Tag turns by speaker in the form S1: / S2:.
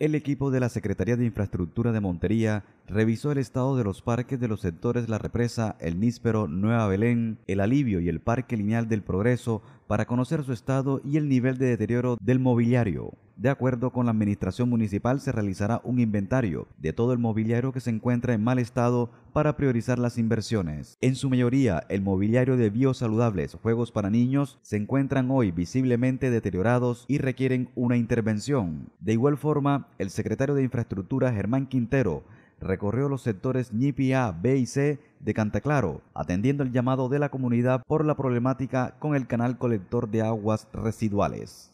S1: El equipo de la Secretaría de Infraestructura de Montería revisó el estado de los parques de los sectores La Represa, El Níspero, Nueva Belén, El Alivio y el Parque Lineal del Progreso para conocer su estado y el nivel de deterioro del mobiliario. De acuerdo con la Administración Municipal, se realizará un inventario de todo el mobiliario que se encuentra en mal estado para priorizar las inversiones. En su mayoría, el mobiliario de biosaludables, juegos para niños, se encuentran hoy visiblemente deteriorados y requieren una intervención. De igual forma, el secretario de Infraestructura, Germán Quintero, recorrió los sectores ñipi A, B y C de Cantaclaro, atendiendo el llamado de la comunidad por la problemática con el canal colector de aguas residuales.